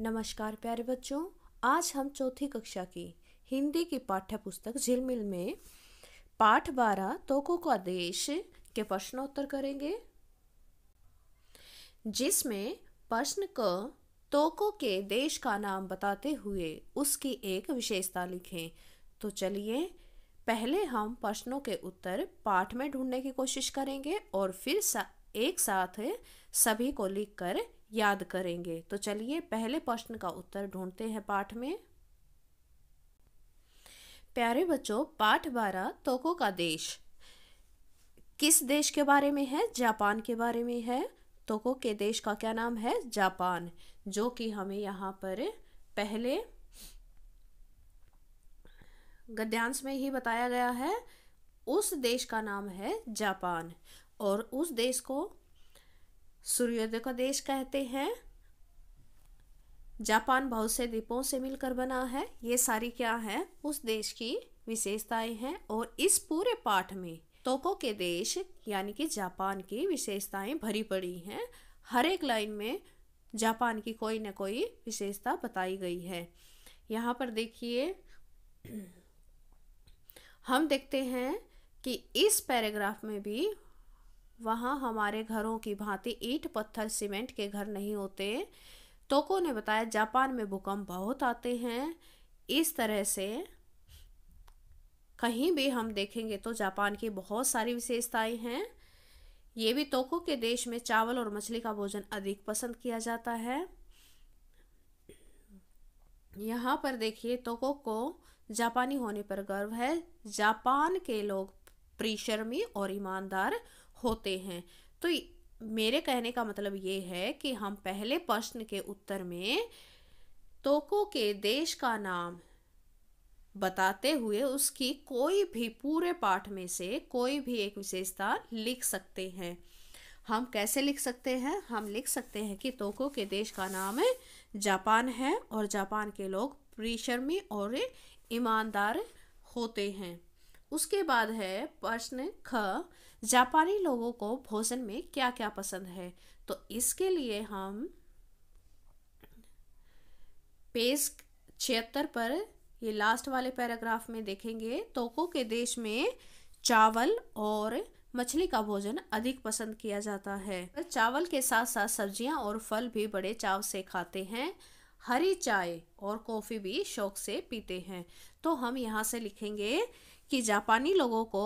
नमस्कार प्यारे बच्चों आज हम चौथी कक्षा की हिंदी की पाठ्य पुस्तक झिलमिल में पाठ बारह तोको का देश के प्रश्नोत्तर करेंगे जिसमें प्रश्न क तोको के देश का नाम बताते हुए उसकी एक विशेषता लिखें तो चलिए पहले हम प्रश्नों के उत्तर पाठ में ढूंढने की कोशिश करेंगे और फिर सा, एक साथ सभी को लिखकर याद करेंगे तो चलिए पहले प्रश्न का उत्तर ढूंढते हैं पाठ में प्यारे बच्चों पाठ बारह तोको का देश किस देश के बारे में है जापान के बारे में है तोको के देश का क्या नाम है जापान जो कि हमें यहाँ पर पहले गद्यांश में ही बताया गया है उस देश का नाम है जापान और उस देश को सूर्योदय को देश कहते हैं जापान बहुत से द्वीपों से मिलकर बना है ये सारी क्या है उस देश की विशेषताएं हैं और इस पूरे पाठ में तोको के देश यानी कि जापान की विशेषताएं भरी पड़ी हैं हर एक लाइन में जापान की कोई ना कोई विशेषता बताई गई है यहाँ पर देखिए हम देखते हैं कि इस पैराग्राफ में भी वहाँ हमारे घरों की भांति ईट पत्थर सीमेंट के घर नहीं होते तोको ने बताया जापान में भूकंप बहुत आते हैं इस तरह से कहीं भी हम देखेंगे तो जापान की बहुत सारी विशेषताएं हैं ये भी तोको के देश में चावल और मछली का भोजन अधिक पसंद किया जाता है यहाँ पर देखिए तोको को जापानी होने पर गर्व है जापान के लोग प्रिशर्मी और ईमानदार होते हैं तो मेरे कहने का मतलब ये है कि हम पहले प्रश्न के उत्तर में तोको के देश का नाम बताते हुए उसकी कोई भी पूरे पाठ में से कोई भी एक विशेषता लिख सकते हैं हम कैसे लिख सकते हैं हम लिख सकते हैं कि तोको के देश का नाम जापान है और जापान के लोग परिशर्मी और ईमानदार होते हैं उसके बाद है प्रश्न ख जापानी लोगों को भोजन में क्या क्या पसंद है तो इसके लिए हम पेज छिहत्तर पर ये लास्ट वाले पैराग्राफ में देखेंगे तोको के देश में चावल और मछली का भोजन अधिक पसंद किया जाता है चावल के साथ साथ सब्जियां और फल भी बड़े चाव से खाते हैं हरी चाय और कॉफ़ी भी शौक से पीते हैं तो हम यहाँ से लिखेंगे कि जापानी लोगों को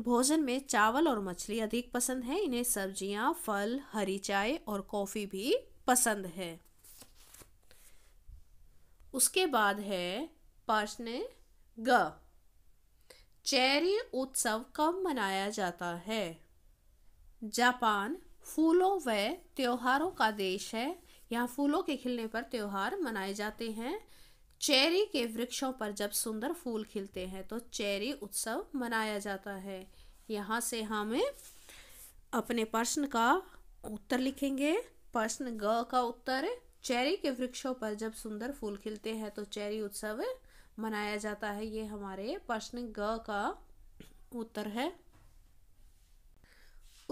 भोजन में चावल और मछली अधिक पसंद है इन्हें सब्जियां फल हरी चाय और कॉफ़ी भी पसंद है उसके बाद है पार्सने ग चेरी उत्सव कब मनाया जाता है जापान फूलों व त्योहारों का देश है यहाँ फूलों के खिलने पर त्योहार मनाए जाते हैं चेरी के वृक्षों पर जब सुंदर फूल खिलते हैं तो चेरी उत्सव मनाया जाता है यहाँ से हम अपने प्रश्न का उत्तर लिखेंगे प्रश्न ग का उत्तर चेरी के वृक्षों पर जब सुंदर फूल खिलते हैं तो चेरी उत्सव मनाया जाता है ये हमारे प्रश्न ग का उत्तर है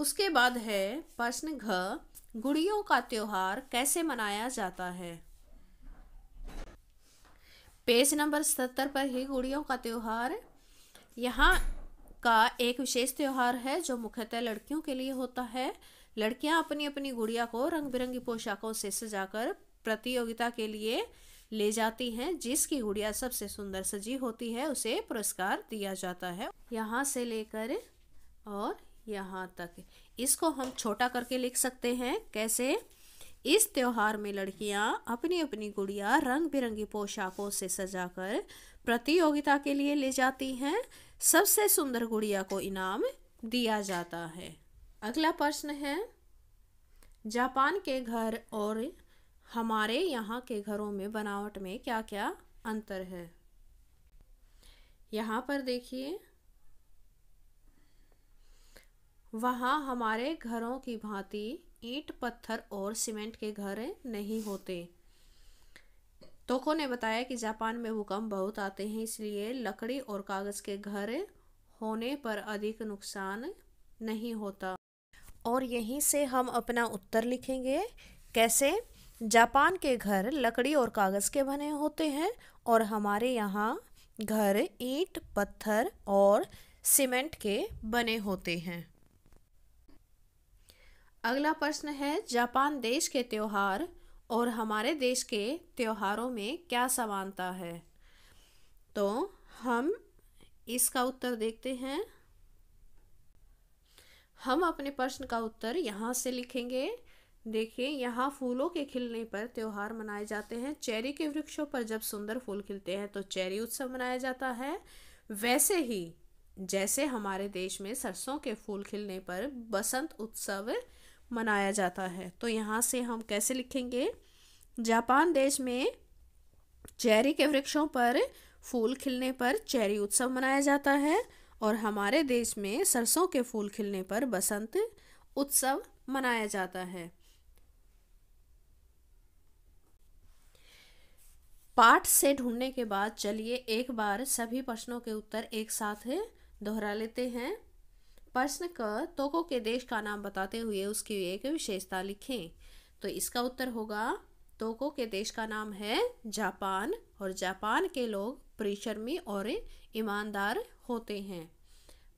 उसके बाद है प्रश्न घ गुड़ियों का त्योहार कैसे मनाया जाता है पेज नंबर सत्तर पर ही गुड़ियों का त्यौहार यहाँ का एक विशेष त्यौहार है जो मुख्यतः लड़कियों के लिए होता है लड़कियां अपनी अपनी गुड़िया को रंग बिरंगी पोशाकों से सजाकर प्रतियोगिता के लिए ले जाती हैं जिसकी गुड़िया सबसे सुंदर सजी होती है उसे पुरस्कार दिया जाता है यहाँ से लेकर और यहाँ तक इसको हम छोटा करके लिख सकते हैं कैसे इस त्यौहार में लड़कियां अपनी अपनी गुड़िया रंग बिरंगी पोशाकों से सजाकर प्रतियोगिता के लिए ले जाती हैं सबसे सुंदर गुड़िया को इनाम दिया जाता है अगला प्रश्न है जापान के घर और हमारे यहाँ के घरों में बनावट में क्या क्या अंतर है यहाँ पर देखिए वहाँ हमारे घरों की भांति ईंट पत्थर और सीमेंट के घर नहीं होते तोको ने बताया कि जापान में भूकंप बहुत आते हैं इसलिए लकड़ी और कागज़ के घर होने पर अधिक नुकसान नहीं होता और यहीं से हम अपना उत्तर लिखेंगे कैसे जापान के घर लकड़ी और कागज़ के बने होते हैं और हमारे यहाँ घर ईंट पत्थर और सीमेंट के बने होते हैं अगला प्रश्न है जापान देश के त्यौहार और हमारे देश के त्योहारों में क्या समानता है तो हम इसका उत्तर देखते हैं हम अपने प्रश्न का उत्तर यहाँ से लिखेंगे देखिए यहाँ फूलों के खिलने पर त्यौहार मनाए जाते हैं चेरी के वृक्षों पर जब सुंदर फूल खिलते हैं तो चेरी उत्सव मनाया जाता है वैसे ही जैसे हमारे देश में सरसों के फूल खिलने पर बसंत उत्सव मनाया जाता है तो यहाँ से हम कैसे लिखेंगे जापान देश में चेरी के वृक्षों पर फूल खिलने पर चेरी उत्सव मनाया जाता है और हमारे देश में सरसों के फूल खिलने पर बसंत उत्सव मनाया जाता है पाठ से ढूंढने के बाद चलिए एक बार सभी प्रश्नों के उत्तर एक साथ दोहरा लेते हैं प्रश्न क तोको के देश का नाम बताते हुए उसकी एक विशेषता लिखें तो इसका उत्तर होगा तोको के देश का नाम है जापान और जापान के लोग परिश्रमी और ईमानदार होते हैं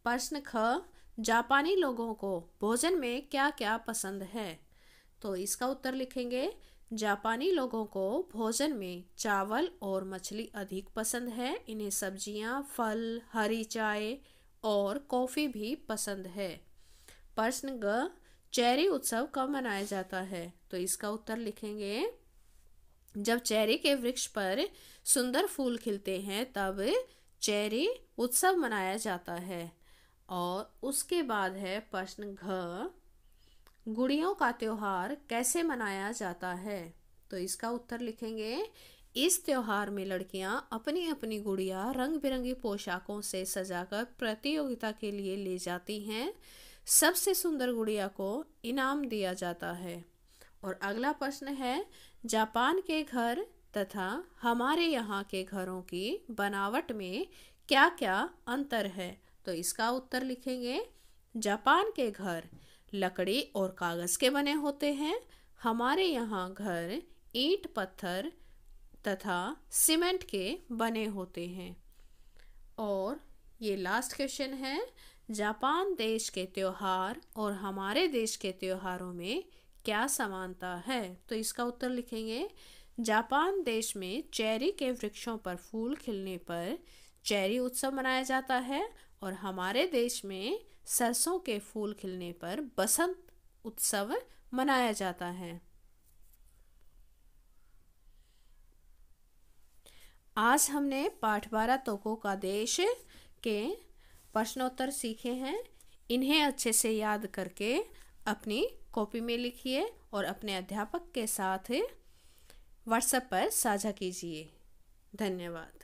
प्रश्न ख जापानी लोगों को भोजन में क्या क्या पसंद है तो इसका उत्तर लिखेंगे जापानी लोगों को भोजन में चावल और मछली अधिक पसंद है इन्हें सब्जियां, फल हरी चाय और कॉफ़ी भी पसंद है प्रश्न ग चेरी उत्सव कब मनाया जाता है तो इसका उत्तर लिखेंगे जब चेरी के वृक्ष पर सुंदर फूल खिलते हैं तब चेरी उत्सव मनाया जाता है और उसके बाद है प्रश्न घ गुड़ियों का त्यौहार कैसे मनाया जाता है तो इसका उत्तर लिखेंगे इस त्यौहार में लड़कियां अपनी अपनी गुड़िया रंग बिरंगी पोशाकों से सजाकर प्रतियोगिता के लिए ले जाती हैं सबसे सुंदर गुड़िया को इनाम दिया जाता है और अगला प्रश्न है जापान के घर तथा हमारे यहाँ के घरों की बनावट में क्या क्या अंतर है तो इसका उत्तर लिखेंगे जापान के घर लकड़ी और कागज़ के बने होते हैं हमारे यहाँ घर ईंट पत्थर तथा सीमेंट के बने होते हैं और ये लास्ट क्वेश्चन है जापान देश के त्यौहार और हमारे देश के त्यौहारों में क्या समानता है तो इसका उत्तर लिखेंगे जापान देश में चेरी के वृक्षों पर फूल खिलने पर चेरी उत्सव मनाया जाता है और हमारे देश में सरसों के फूल खिलने पर बसंत उत्सव मनाया जाता है आज हमने पाठ बारह तोको का देश के प्रश्नोत्तर सीखे हैं इन्हें अच्छे से याद करके अपनी कॉपी में लिखिए और अपने अध्यापक के साथ व्हाट्सएप पर साझा कीजिए धन्यवाद